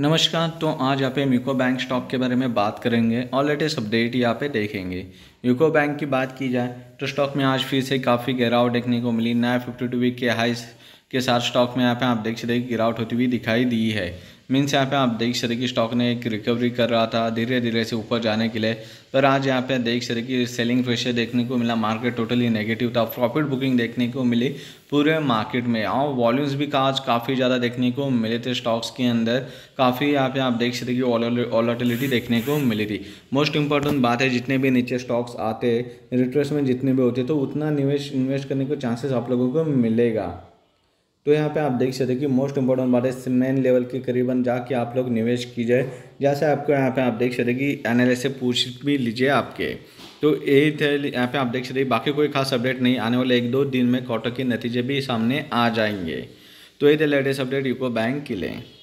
नमस्कार तो आज यहाँ पे यूको बैंक स्टॉक के बारे में बात करेंगे और लेटेस्ट अपडेट यहाँ पे देखेंगे यूको बैंक की बात की जाए तो स्टॉक में आज फिर से काफ़ी गिरावट देखने को मिली नया फिफ्टी टू वीक के हाई के साथ स्टॉक में यहाँ पे आप देख सकते गिरावट होती हुई दिखाई दी है मीन्स यहाँ पे आप देख सकते कि स्टॉक ने एक रिकवरी कर रहा था धीरे धीरे से ऊपर जाने के लिए पर आज यहाँ पे देख सकते कि सेलिंग प्रेशर देखने को मिला मार्केट टोटली नेगेटिव था प्रॉफिट बुकिंग देखने को मिली पूरे मार्केट में और वॉल्यूम्स भी का आज काफ़ी ज़्यादा देखने को मिले थे स्टॉक्स के अंदर काफ़ी यहाँ पे आप देख सकते कि ऑलोटिलिटी देखने को मिली थी मोस्ट इंपॉर्टेंट बात है जितने भी नीचे स्टॉक्स आते रिट्रेसमेंट जितने भी होते तो उतना निवेश इन्वेस्ट करने के चांसेस आप लोगों को मिलेगा तो यहाँ पे आप देख सकते हैं कि मोस्ट इंपॉर्टेंट बात है इस मेन लेवल के करीबन जाके आप लोग निवेश की जाए जैसे आपको यहाँ पे आप देख सकते कि एनालिस्ट से पूछ भी लीजिए आपके तो यही थे यहाँ पे आप देख सकते बाकी कोई खास अपडेट नहीं आने वाले एक दो दिन में क्वार्टर के नतीजे भी सामने आ जाएंगे तो ये थे लेटेस्ट अपडेट यूको बैंक के लिए